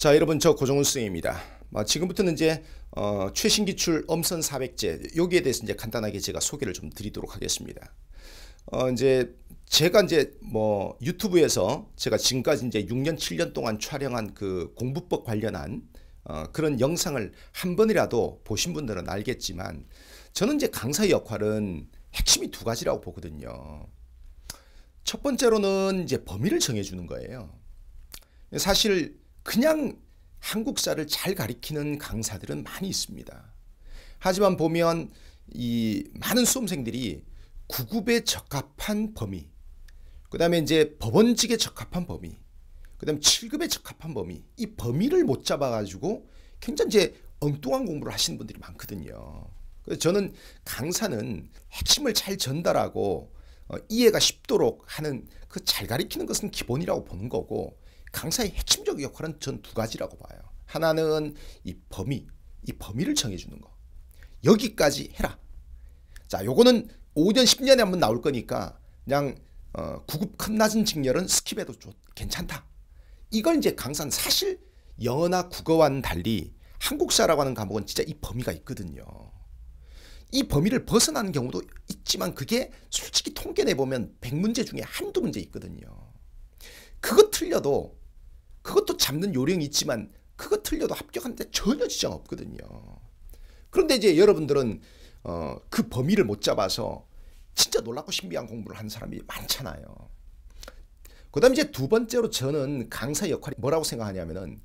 자 여러분 저 고정훈 생입니다 아, 지금부터는 이제 어, 최신 기출 엄선 400제 여기에 대해서 이제 간단하게 제가 소개를 좀 드리도록 하겠습니다. 어, 이제 제가 이제 뭐 유튜브에서 제가 지금까지 이제 6년 7년 동안 촬영한 그 공부법 관련한 어, 그런 영상을 한 번이라도 보신 분들은 알겠지만 저는 이제 강사의 역할은 핵심이 두 가지라고 보거든요. 첫 번째로는 이제 범위를 정해주는 거예요. 사실 그냥 한국사를 잘 가리키는 강사들은 많이 있습니다. 하지만 보면 이 많은 수험생들이 구급에 적합한 범위, 그 다음에 이제 법원직에 적합한 범위, 그 다음에 7급에 적합한 범위, 이 범위를 못 잡아가지고 굉장히 이제 엉뚱한 공부를 하시는 분들이 많거든요. 그래서 저는 강사는 핵심을 잘 전달하고 어, 이해가 쉽도록 하는 그 잘 가리키는 것은 기본이라고 보는 거고 강사의 핵심적 역할은 전 두 가지라고 봐요. 하나는 이 범위, 이 범위를 정해주는 거. 여기까지 해라. 자, 요거는 5년, 10년에 한번 나올 거니까 그냥 어, 구급 큰 낮은 직렬은 스킵해도 좋, 괜찮다. 이걸 이제 강사는 사실 영어나 국어와는 달리 한국사라고 하는 과목은 진짜 이 범위가 있거든요. 이 범위를 벗어나는 경우도 있지만 그게 솔직히 통계내 보면 100문제 중에 한두 문제 있거든요. 그거 틀려도 그것도 잡는 요령이 있지만 그거 틀려도 합격하는데 전혀 지장 없거든요. 그런데 이제 여러분들은 어, 그 범위를 못 잡아서 진짜 놀랍고 신비한 공부를 한 사람이 많잖아요. 그 다음에 이제 두 번째로 저는 강사 역할이 뭐라고 생각하냐면은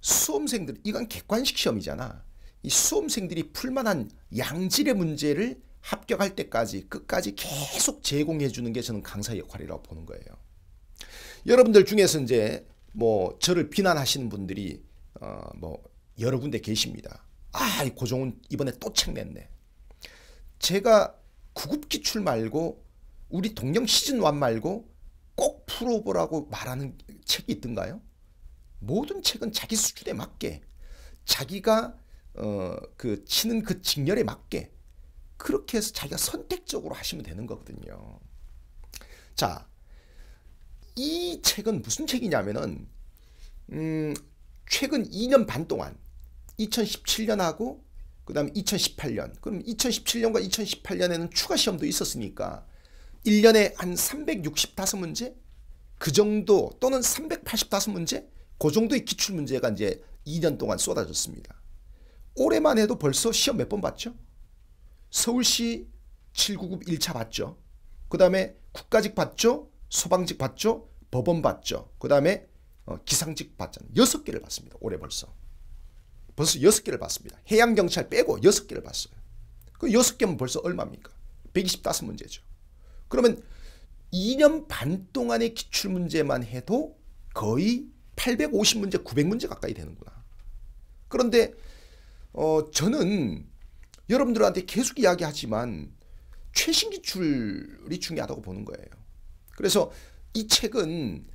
수험생들, 이건 객관식 시험이잖아. 이 수험생들이 풀만한 양질의 문제를 합격할 때까지 끝까지 계속 제공해 주는 게 저는 강사 역할이라고 보는 거예요. 여러분들 중에서 이제 뭐 저를 비난하시는 분들이 어 뭐 여러 군데 계십니다. 아, 이고종은 이번에 또 책 냈네. 제가 구급기출 말고 우리 동영 시즌 1 말고 꼭 풀어보라고 말하는 책이 있던가요? 모든 책은 자기 수준에 맞게 자기가 어, 그 치는 그 직렬에 맞게 그렇게 해서 자기가 선택적으로 하시면 되는 거거든요. 자, 이 책은 무슨 책이냐면은 음, 최근 2년 반 동안 2017년하고 그다음에 2018년. 그럼 2017년과 2018년에는 추가 시험도 있었으니까 1년에 한 365문제 그 정도 또는 385문제 그 정도의 기출 문제가 이제 2년 동안 쏟아졌습니다. 올해만 해도 벌써 시험 몇 번 봤죠? 서울시 7 9 9 1차 봤죠. 그 다음에 국가직 봤죠. 소방직 봤죠. 법원 봤죠. 그 다음에 어, 기상직 봤잖아요. 여섯 개를 봤습니다. 올해 벌써. 벌써 여섯 개를 봤습니다. 해양경찰 빼고 여섯 개를 봤어요. 그 여섯 개면 벌써 얼마입니까? 125문제죠. 그러면 2년 반 동안의 기출문제만 해도 거의 850문제, 900문제 가까이 되는구나. 그런데 어, 저는 여러분들한테 계속 이야기하지만 최신 기출이 중요하다고 보는 거예요. 그래서 이 책은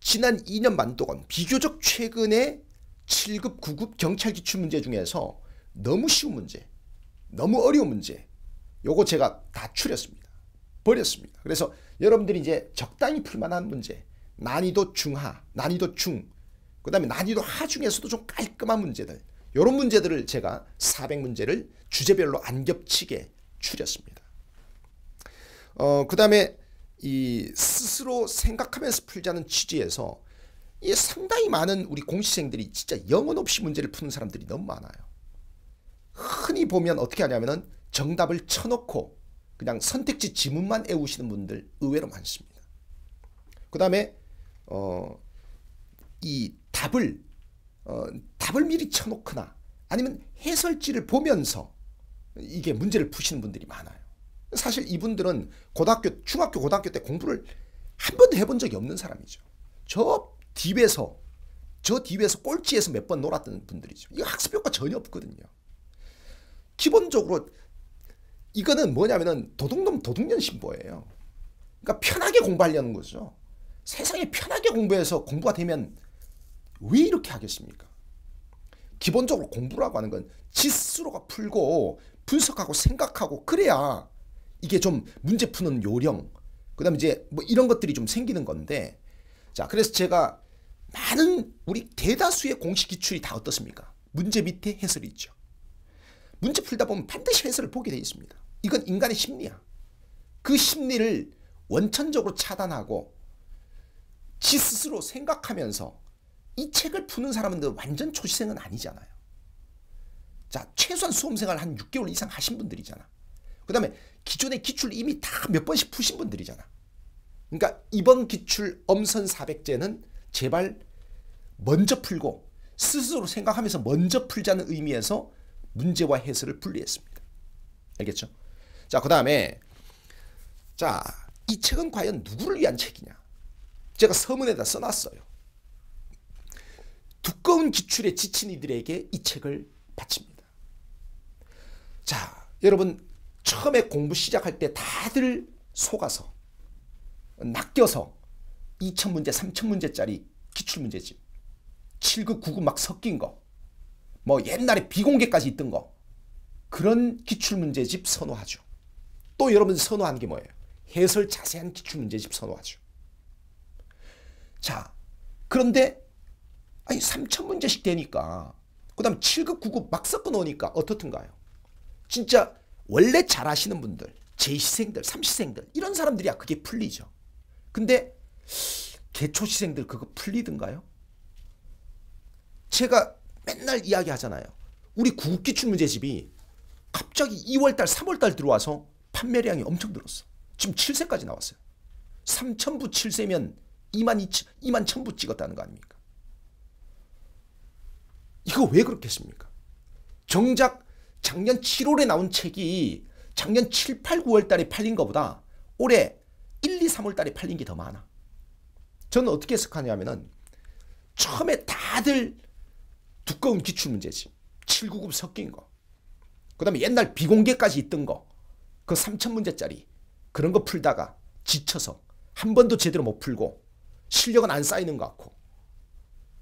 지난 2년 만 동안 비교적 최근에 7급, 9급 경찰 기출 문제 중에서 너무 쉬운 문제, 너무 어려운 문제, 요거 제가 다 추렸습니다. 버렸습니다. 그래서 여러분들이 이제 적당히 풀만한 문제, 난이도 중하, 난이도 중, 그 다음에 난이도 하 중에서도 좀 깔끔한 문제들, 이런 문제들을 제가 400문제를 주제별로 안 겹치게 추렸습니다. 어, 그 다음에 이 스스로 생각하면서 풀자는 취지에서 이 상당히 많은 우리 공시생들이 진짜 영혼 없이 문제를 푸는 사람들이 너무 많아요. 흔히 보면 어떻게 하냐면은 정답을 쳐놓고 그냥 선택지 지문만 애우시는 분들 의외로 많습니다. 그 다음에 어, 이 답을 어, 답을 미리 쳐놓거나 아니면 해설지를 보면서 이게 문제를 푸시는 분들이 많아요. 사실 이분들은 고등학교, 중학교, 고등학교 때 공부를 한 번도 해본 적이 없는 사람이죠. 저 딥에서, 저 딥에서 꼴찌에서 몇 번 놀았던 분들이죠. 이거 학습 효과 전혀 없거든요. 기본적으로 이거는 뭐냐면은 도둑놈 도둑년 신보예요. 그러니까 편하게 공부하려는 거죠. 세상에 편하게 공부해서 공부가 되면 왜 이렇게 하겠습니까? 기본적으로 공부라고 하는 건지스로가 풀고 분석하고 생각하고 그래야 이게 좀 문제 푸는 요령 그다음에 이제 뭐 이런 것들이 좀 생기는 건데 자 그래서 제가 많은 우리 대다수의 공식 기출이 다 어떻습니까? 문제 밑에 해설이 있죠. 문제 풀다 보면 반드시 해설을 보게 돼 있습니다. 이건 인간의 심리야. 그 심리를 원천적으로 차단하고 지 스스로 생각하면서 이 책을 푸는 사람은 완전 초시생은 아니잖아요. 자, 최소한 수험생활 한 6개월 이상 하신 분들이잖아. 그 다음에 기존의 기출 이미 다 몇 번씩 푸신 분들이잖아. 그러니까 이번 기출 엄선 400제는 제발 먼저 풀고 스스로 생각하면서 먼저 풀자는 의미에서 문제와 해설을 분리했습니다. 알겠죠? 자, 그 다음에 자, 이 책은 과연 누구를 위한 책이냐? 제가 서문에다 써놨어요. 두꺼운 기출에 지친 이들에게 이 책을 바칩니다. 자, 여러분 처음에 공부 시작할 때 다들 속아서 낚여서 2천문제 3천문제짜리 기출문제집 7급, 9급 막 섞인 거, 뭐 옛날에 비공개까지 있던 거 그런 기출문제집 선호하죠. 또 여러분 선호하는 게 뭐예요? 해설 자세한 기출문제집 선호하죠. 자, 그런데 아니 3천 문제씩 되니까 그 다음 7급 9급 막 섞어 놓으니까 어떻든가요 진짜 원래 잘하시는 분들 제시생들 삼시생들 이런 사람들이야 그게 풀리죠 근데 개초시생들 그거 풀리든가요 제가 맨날 이야기하잖아요 우리 구급기출 문제집이 갑자기 2월달 3월달 들어와서 판매량이 엄청 늘었어 지금 7세까지 나왔어요 3천부 7세면 2만 2천부 찍었다는 거 아닙니까 이거 왜 그렇겠습니까? 정작 작년 7월에 나온 책이 작년 7, 8, 9월 달에 팔린 것보다 올해 1, 2, 3월 달에 팔린 게 더 많아. 저는 어떻게 해석하냐면은 처음에 다들 두꺼운 기출 문제지. 7, 9급 섞인 거. 그다음에 옛날 비공개까지 있던 거. 그 3천 문제짜리 그런 거 풀다가 지쳐서 한 번도 제대로 못 풀고 실력은 안 쌓이는 것 같고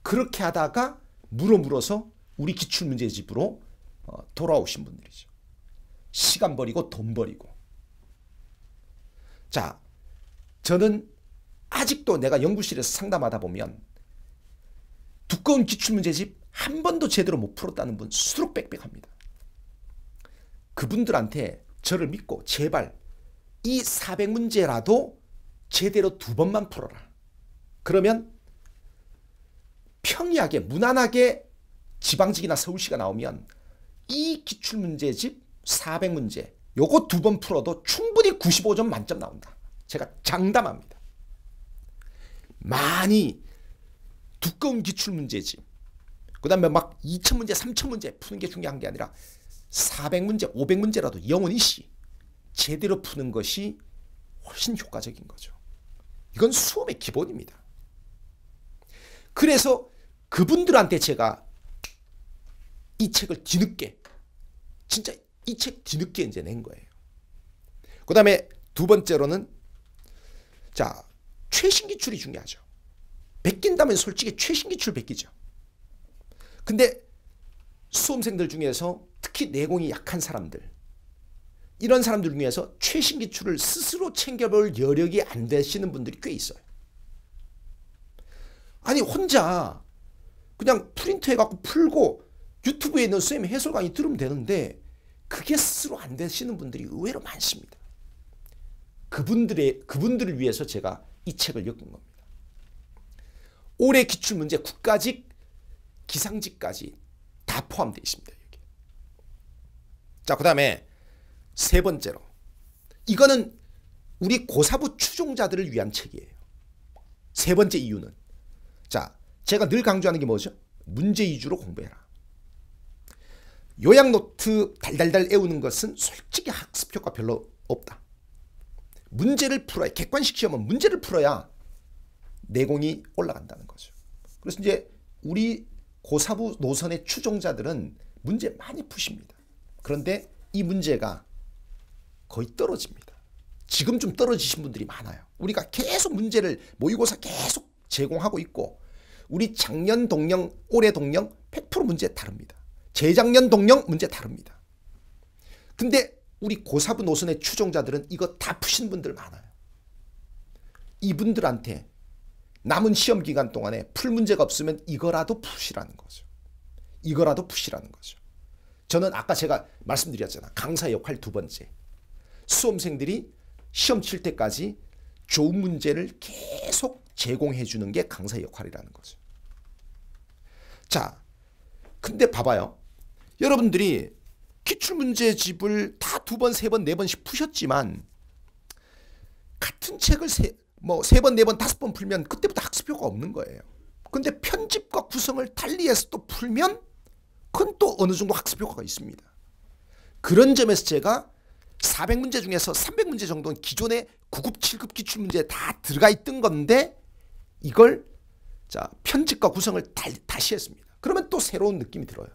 그렇게 하다가 물어 물어서 우리 기출 문제집으로 어, 돌아오신 분들이죠. 시간 버리고 돈 버리고. 자, 저는 아직도 내가 연구실에서 상담하다 보면 두꺼운 기출 문제집 한 번도 제대로 못 풀었다는 분 수록 빽빽합니다. 그분들한테 저를 믿고 제발 이 400문제라도 제대로 두 번만 풀어라. 그러면 평이하게 무난하게 지방직이나 서울시가 나오면 이 기출문제집 400문제 요거 두 번 풀어도 충분히 95점 만점 나온다. 제가 장담합니다. 많이 두꺼운 기출문제집 그 다음에 막2 0 0 0문제3 0 0 0문제 푸는 게 중요한 게 아니라 400문제 500문제라도 영원히씨 제대로 푸는 것이 훨씬 효과적인 거죠. 이건 수업의 기본입니다. 그래서 그분들한테 제가 이 책을 뒤늦게 진짜 이 책 뒤늦게 이제 낸 거예요. 그 다음에 두 번째로는 자 최신 기출이 중요하죠. 베낀다면 솔직히 최신 기출 베끼죠. 근데 수험생들 중에서 특히 내공이 약한 사람들 이런 사람들 중에서 최신 기출을 스스로 챙겨볼 여력이 안 되시는 분들이 꽤 있어요. 아니 혼자 그냥 프린트해갖고 풀고 유튜브에 있는 선생님 해설관이 들으면 되는데 그게 스스로 안 되시는 분들이 의외로 많습니다. 그분들의 그분들을 위해서 제가 이 책을 엮은 겁니다. 올해 기출문제 국가직 기상직까지 다 포함되어 있습니다. 여기. 자, 그 다음에 세 번째로 이거는 우리 고사부 추종자들을 위한 책이에요. 세 번째 이유는 자 제가 늘 강조하는 게 뭐죠? 문제 위주로 공부해라. 요약노트 달달달 외우는 것은 솔직히 학습 효과 별로 없다. 문제를 풀어야 객관식 시험은 문제를 풀어야 내공이 올라간다는 거죠. 그래서 이제 우리 고사부 노선의 추종자들은 문제 많이 푸십니다. 그런데 이 문제가 거의 떨어집니다. 지금 좀 떨어지신 분들이 많아요. 우리가 계속 문제를 모의고사 계속 제공하고 있고 우리 작년 동령 올해 동령100% 문제 다릅니다. 재작년 동령 문제 다릅니다. 근데 우리 고사부 노선의 추종자들은 이거 다 푸신 분들 많아요. 이분들한테 남은 시험 기간 동안에 풀 문제가 없으면 이거라도 푸시라는 거죠. 이거라도 푸시라는 거죠. 저는 아까 제가 말씀드렸잖아. 강사 역할 두 번째. 수험생들이 시험 칠 때까지 좋은 문제를 계속 제공해 주는 게강사 역할이라는 거죠. 자, 근데 봐봐요. 여러분들이 기출문제집을 다 두 번, 세 번, 네 번씩 푸셨지만 같은 책을 세, 뭐세 번, 네 번, 다섯 번 풀면 그때부터 학습효과가 없는 거예요. 근데 편집과 구성을 달리해서 또 풀면 그건 또 어느 정도 학습효과가 있습니다. 그런 점에서 제가 400문제 중에서 300문제 정도는 기존의 9급, 7급 기출문제에 다 들어가 있던 건데 이걸 자, 편집과 구성을 다, 다시 했습니다. 그러면 또 새로운 느낌이 들어요.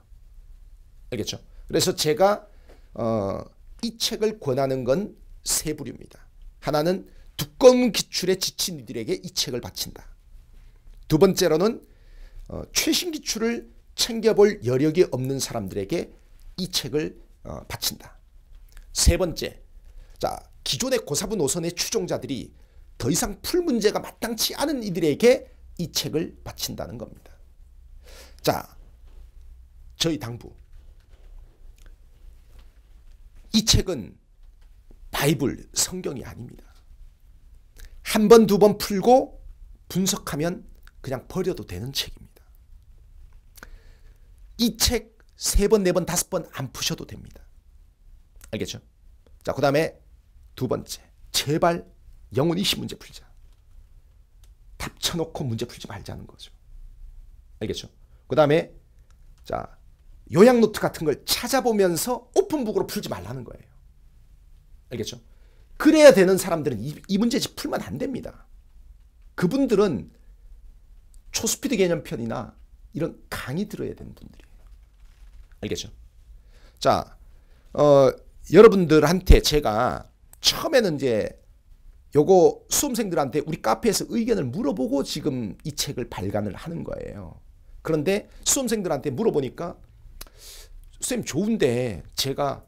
알겠죠? 그래서 제가 어, 이 책을 권하는 건 세 부류입니다. 하나는 두꺼운 기출에 지친 이들에게 이 책을 바친다. 두 번째로는 어, 최신 기출을 챙겨볼 여력이 없는 사람들에게 이 책을 어, 바친다. 세 번째, 자 기존의 고사부 노선의 추종자들이 더 이상 풀 문제가 마땅치 않은 이들에게 이 책을 바친다는 겁니다. 자, 저희 당부. 이 책은 바이블, 성경이 아닙니다. 한 번, 두 번 풀고 분석하면 그냥 버려도 되는 책입니다. 이 책 세 번, 네 번, 다섯 번 안 푸셔도 됩니다. 알겠죠? 자, 그 다음에 두 번째. 제발 영혼이신 문제 풀자. 합쳐놓고 문제 풀지 말자는 거죠. 알겠죠? 그 다음에 자 요약 노트 같은 걸 찾아보면서 오픈북으로 풀지 말라는 거예요. 알겠죠? 그래야 되는 사람들은 이, 이 문제집 풀면 안 됩니다. 그분들은 초스피드 개념편이나 이런 강의 들어야 되는 분들이에요. 알겠죠? 자, 어, 여러분들한테 제가 처음에는 이제 요거 수험생들한테 우리 카페에서 의견을 물어보고 지금 이 책을 발간을 하는 거예요. 그런데 수험생들한테 물어보니까 선생님 좋은데 제가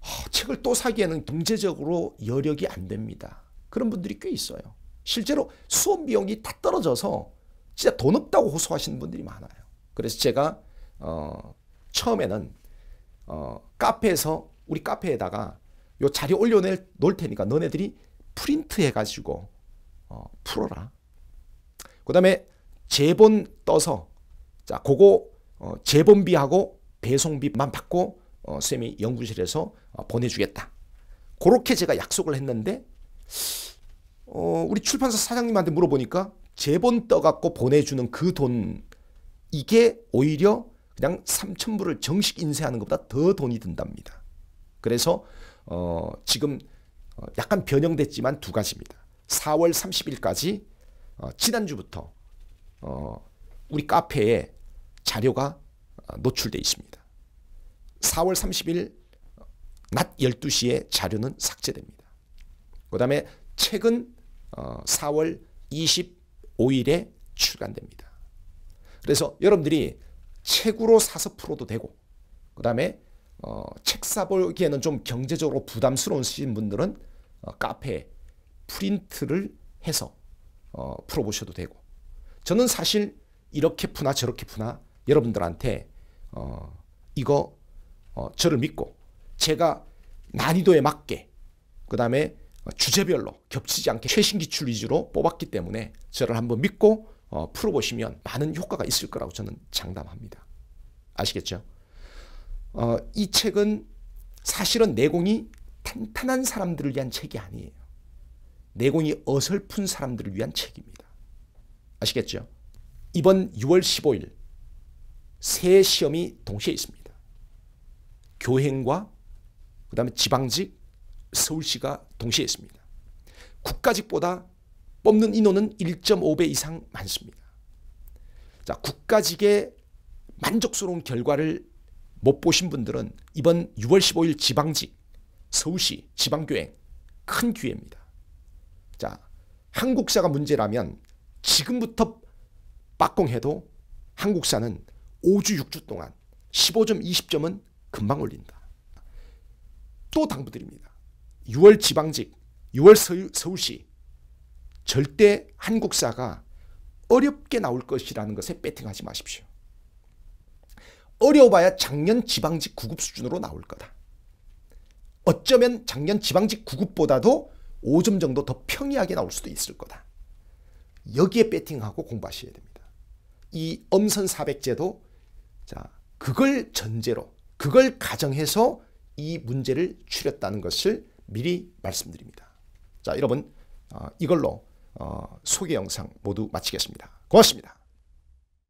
아, 책을 또 사기에는 경제적으로 여력이 안 됩니다. 그런 분들이 꽤 있어요. 실제로 수험 비용이 다 떨어져서 진짜 돈 없다고 호소하시는 분들이 많아요. 그래서 제가 어, 처음에는 어, 카페에서 우리 카페에다가 요 자료 올려놓을 테니까 너네들이 프린트 해가지고 어, 풀어라. 그 다음에 제본 떠서 자 그거 어, 제본비하고 배송비만 받고 어, 쌤이 연구실에서 어, 보내주겠다. 그렇게 제가 약속을 했는데 어, 우리 출판사 사장님한테 물어보니까 제본 떠갖고 보내주는 그 돈 이게 오히려 그냥 3천불을 정식 인쇄하는 것보다 더 돈이 든답니다. 그래서 어, 지금 약간 변형됐지만 두 가지입니다. 4월 30일까지 어, 지난주부터 어, 우리 카페에 자료가 어, 노출돼 있습니다. 4월 30일 낮 12시에 자료는 삭제됩니다. 그 다음에 책은 4월 25일에 출간됩니다. 그래서 여러분들이 책으로 사서 풀어도 되고 그 다음에 책 사보기에는 좀 경제적으로 부담스러우신 분들은 어, 카페 프린트를 해서 어, 풀어보셔도 되고 저는 사실 이렇게 푸나 저렇게 푸나 여러분들한테 어, 이거 어, 저를 믿고 제가 난이도에 맞게 그 다음에 주제별로 겹치지 않게 최신 기출 위주로 뽑았기 때문에 저를 한번 믿고 어, 풀어보시면 많은 효과가 있을 거라고 저는 장담합니다. 아시겠죠? 어, 이 책은 사실은 내공이 탄탄한 사람들을 위한 책이 아니에요. 내공이 어설픈 사람들을 위한 책입니다. 아시겠죠? 이번 6월 15일 세 시험이 동시에 있습니다. 교행과 그다음에 지방직 서울시가 동시에 있습니다. 국가직보다 뽑는 인원은 1.5배 이상 많습니다. 자, 국가직의 만족스러운 결과를 못 보신 분들은 이번 6월 15일 지방직 서울시 지방교회큰 기회입니다. 자, 한국사가 문제라면 지금부터 빡공해도 한국사는 5주, 6주 동안 15점, 20점은 금방 올린다. 또 당부드립니다. 6월 지방직, 6월 서울, 서울시 절대 한국사가 어렵게 나올 것이라는 것에 베팅하지 마십시오. 어려워봐야 작년 지방직 구급 수준으로 나올 거다. 어쩌면 작년 지방직 9급보다도 5점 정도 더 평이하게 나올 수도 있을 거다. 여기에 배팅하고 공부하셔야 됩니다. 이 엄선 400제도 자, 그걸 전제로 그걸 가정해서 이 문제를 추렸다는 것을 미리 말씀드립니다. 자, 여러분 어, 이걸로 어, 소개 영상 모두 마치겠습니다. 고맙습니다.